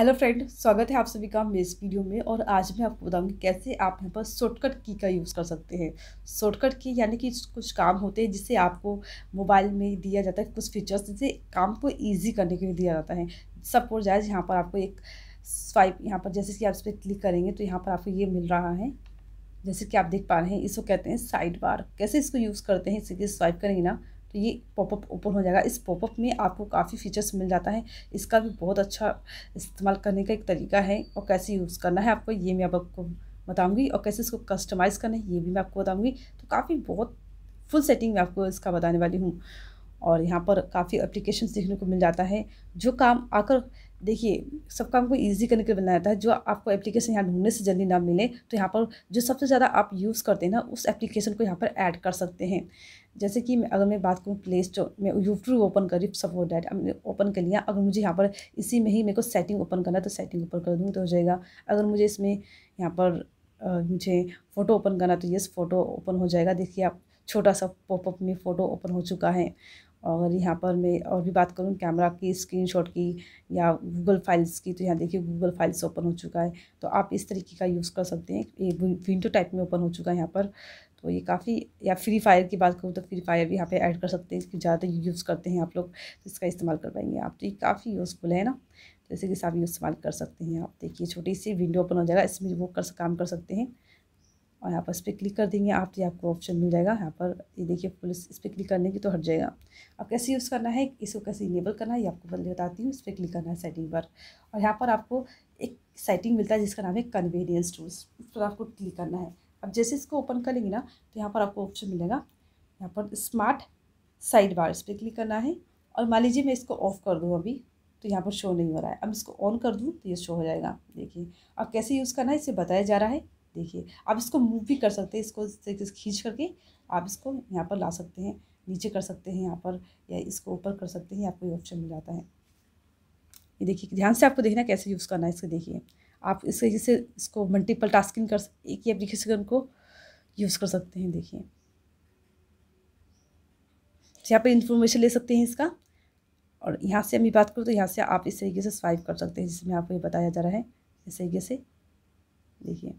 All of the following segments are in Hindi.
हेलो फ्रेंड स्वागत है आप सभी का मेरे इस वीडियो में और आज मैं आपको बताऊंगी कैसे आप यहाँ पर शॉर्टकट की का यूज़ कर सकते हैं शॉर्टकट की यानी कि कुछ काम होते हैं जिसे आपको मोबाइल में दिया जाता है कुछ फीचर्स जिसे काम को इजी करने के लिए दिया जाता है सपोज जाए यहाँ पर आपको एक स्वाइप यहाँ पर जैसे कि आप इस पर क्लिक करेंगे तो यहाँ पर आपको ये मिल रहा है जैसे कि आप देख पा रहे हैं इसको कहते हैं साइड बार कैसे इसको यूज़ करते हैं इसी स्वाइप करेंगे ना तो ये पॉपअप ओपन हो जाएगा इस पॉपअप में आपको काफ़ी फीचर्स मिल जाता है इसका भी बहुत अच्छा इस्तेमाल करने का एक तरीका है और कैसे यूज़ करना है आपको ये मैं अब आपको बताऊँगी और कैसे इसको कस्टमाइज़ करना है ये भी मैं आपको बताऊँगी तो काफ़ी बहुत फुल सेटिंग में आपको इसका बताने वाली हूँ और यहाँ पर काफ़ी अप्लीकेशन देखने को मिल जाता है जो काम आकर देखिए सब काम को ईजी करने के बनाया था जो आपको एप्लीकेशन यहाँ ढूंढने से जल्दी ना मिले तो यहाँ पर जो सबसे ज़्यादा आप यूज़ करते हैं ना उस एप्लीकेशन को यहाँ पर ऐड कर सकते हैं जैसे कि मैं अगर मैं बात करूँ प्ले स्टोर मैं यूट्यूब ओपन करी सपोर्ट डैट ओपन कर लिया अगर मुझे यहाँ पर इसी में ही मेरे को सेटिंग ओपन करना तो सेटिंग ओपन कर दूँगी तो हो जाएगा अगर मुझे इसमें यहाँ पर मुझे फ़ोटो ओपन करना तो यस फ़ोटो ओपन हो जाएगा देखिए आप छोटा सा पॉपअप में फ़ोटो ओपन हो चुका है और यहाँ पर मैं और भी बात करूँ कैमरा की स्क्रीनशॉट की या गूगल फाइल्स की तो यहाँ देखिए गूगल फाइल्स ओपन हो चुका है तो आप इस तरीके का यूज़ कर सकते हैं ये विंडो टाइप में ओपन हो चुका है यहाँ पर तो ये काफ़ी या फ्री फायर की बात करूँ तो फ्री फायर भी यहाँ पे ऐड कर सकते हैं इसकी ज़्यादा यूज़ करते हैं आप लोग तो इसका इस्तेमाल कर पाएंगे आप तो ये काफ़ी यूज़फुल है ना जैसे कि सब यूज़ इस्तेमाल कर सकते हैं आप देखिए छोटी सी विंडो ओपन हो जाएगा इसमें वो कर काम कर सकते हैं और यहाँ पर इस पर क्लिक कर देंगे आप तो ये आपको ऑप्शन मिल जाएगा यहाँ पर ये देखिए पुलिस इस पर क्लिक करने की तो हट जाएगा अब कैसे यूज़ करना है इसको कैसे इनेबल करना है ये आपको पहले बताती हूँ इस पर क्लिक करना है सेटिंग पर और यहाँ पर आपको एक सेटिंग मिलता है जिसका नाम है कन्वीनियंस टूल्स उस पर आपको क्लिक करना है अब जैसे इसको ओपन कर लेंगे ना तो यहाँ पर आपको ऑप्शन मिलेगा यहाँ पर स्मार्ट साइड बार इस पर क्लिक करना है और मान लीजिए मैं इसको ऑफ़ कर दूँ अभी तो यहाँ पर शो नहीं हो रहा है अब इसको ऑन कर दूँ तो ये शो हो जाएगा देखिए अब कैसे यूज़ करना है इसे बताया जा रहा है देखिए आप इसको मूव भी कर सकते हैं इसको खींच करके आप इसको यहाँ पर ला सकते हैं नीचे कर सकते हैं यहाँ पर या इसको ऊपर कर सकते हैं आपको ये ऑप्शन मिल जाता है ये देखिए ध्यान से आपको देखना कैसे यूज़ करना है इसको देखिए आप इस तरीके से इसको मल्टीपल टास्किंग कर एक ही एप्लीकेशन को यूज़ कर सकते हैं देखिए यहाँ पर इन्फॉर्मेशन ले सकते हैं इसका और यहाँ से अभी बात करूँ तो यहाँ से आप इस तरीके से स्वाइप कर सकते हैं जिसमें आपको ये बताया जा रहा है इस तरीके से देखिए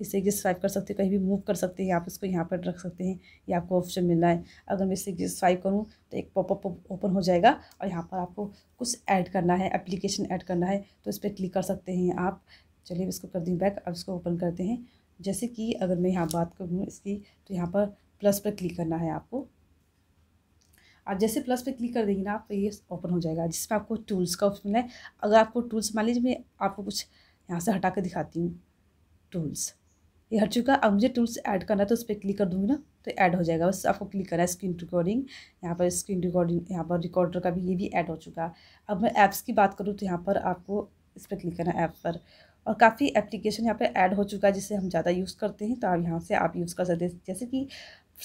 इससे जिस स्वाइप कर सकते हो कहीं भी मूव कर सकते हैं आप इसको यहाँ पर रख सकते हैं ये आपको ऑप्शन मिल रहा है अगर मैं इसे जिस स्वाइप करूँ तो एक पॉपअप ओपन हो जाएगा और यहाँ पर आपको कुछ ऐड करना है एप्लीकेशन ऐड करना है तो इस पर क्लिक कर सकते हैं आप चलिए इसको कर दें बैक अब इसको ओपन करते हैं जैसे कि अगर मैं यहाँ बात करूँ इसकी तो यहाँ पर प्लस पर क्लिक करना है आपको आप जैसे प्लस पे क्लिक कर देंगे ना आप तो ये ओपन हो जाएगा जिसमें आपको टूल्स का ऑप्शन है अगर आपको टूल्स मान लीजिए मैं आपको कुछ यहाँ से हटा कर दिखाती हूँ टूल्स ये हट चुका अब मुझे टूल्स ऐड करना है तो उस पर क्लिक कर दूंगी ना तो ऐड हो जाएगा बस आपको क्लिक करना है स्क्रीन रिकॉर्डिंग यहाँ पर स्क्रीन रिकॉर्डिंग यहाँ पर रिकॉर्डर का भी ये भी ऐड हो चुका अब मैं ऐप्स की बात करूँ तो यहाँ पर आपको इस पर क्लिक करना है ऐप पर और काफ़ी एप्लीकेशन यहाँ पर ऐड हो चुका है जिसे हम ज़्यादा यूज़ करते हैं तो आप यहाँ से आप यूज़ कर सकते हैं जैसे कि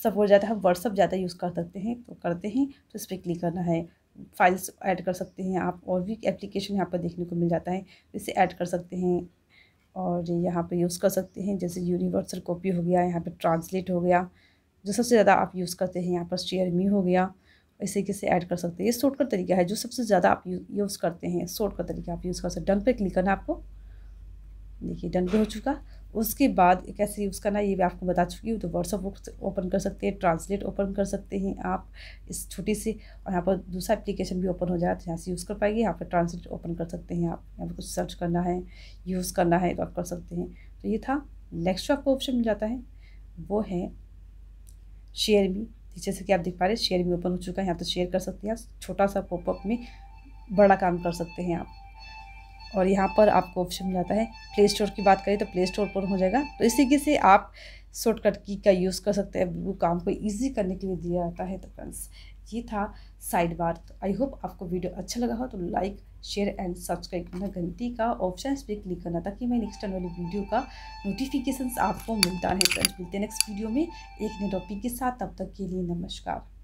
सपोर्ट ज़्यादा हम व्हाट्सअप ज़्यादा यूज़ कर सकते हैं तो करते हैं तो इस पर क्लिक करना है फाइल्स ऐड कर सकते हैं आप और भी एप्लीकेशन यहाँ पर देखने को मिल जाता है इसे ऐड कर सकते हैं और यहाँ पे यूज़ कर सकते हैं जैसे यूनिवर्सल कॉपी हो गया यहाँ पे ट्रांसलेट हो गया जो सबसे ज़्यादा आप यूज़ करते हैं यहाँ पर शेयर मी हो गया इस तरीके से ऐड कर सकते हैं ये शॉर्टकट तरीका है जो सबसे ज़्यादा आप यूज़ करते हैं शॉर्टकट तरीका आप यूज़ कर सकते हैं डन पे क्लिक करना आपको देखिए डन भी हो चुका उसके बाद कैसे यूज़ करना ये भी आपको बता चुकी हूँ तो व्हाट्सअप ओपन कर सकते हैं ट्रांसलेट ओपन कर सकते हैं आप इस छोटी सी और यहाँ पर दूसरा एप्लीकेशन भी ओपन हो जाए तो यहाँ से यूज़ कर पाएगी यहाँ पर ट्रांसलेट ओपन कर सकते हैं आप यहाँ पर कुछ सर्च करना है यूज़ करना है तो आप कर सकते हैं तो ये था नेक्स्ट आपको ऑप्शन मिल जाता है वो है शेयर मी जैसे कि आप देख पा रहे हैं शेयर भी ओपन हो चुका है यहाँ तो शेयर कर सकते हैं छोटा सा पॉपअप में बड़ा काम कर सकते हैं आप और यहाँ पर आपको ऑप्शन मिल जाता है प्ले स्टोर की बात करें तो प्ले स्टोर पर हो जाएगा तो इस तरीके से आप शॉर्टकट की का यूज़ कर सकते हैं वो काम को ईजी करने के लिए दिया जाता है तो फ्रेंड्स ये था साइड बार तो आई होप आपको वीडियो अच्छा लगा हो तो लाइक शेयर एंड सब्सक्राइब करना घंटी का ऑप्शन पर क्लिक करना ताकि मैं नेक्स्ट टाइम वाली वीडियो का नोटिफिकेशन आपको मिलता है फ्रेंड्स मिलते हैं नेक्स्ट वीडियो में एक नए टॉपिक के साथ तब तक के लिए नमस्कार